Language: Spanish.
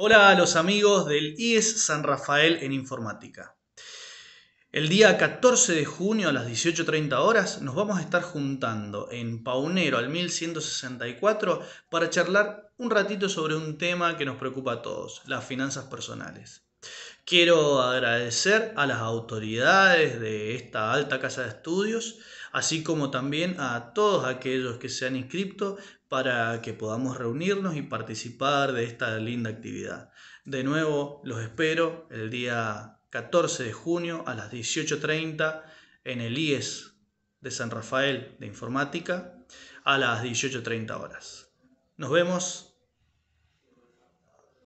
Hola a los amigos del IES San Rafael en Informática. El día 14 de junio a las 18.30 horas nos vamos a estar juntando en Paunero al 1164 para charlar un ratito sobre un tema que nos preocupa a todos, las finanzas personales. Quiero agradecer a las autoridades de esta alta casa de estudios, así como también a todos aquellos que se han inscrito para que podamos reunirnos y participar de esta linda actividad. De nuevo, los espero el día 14 de junio a las 18.30 en el IES de San Rafael de Informática a las 18.30 horas. Nos vemos.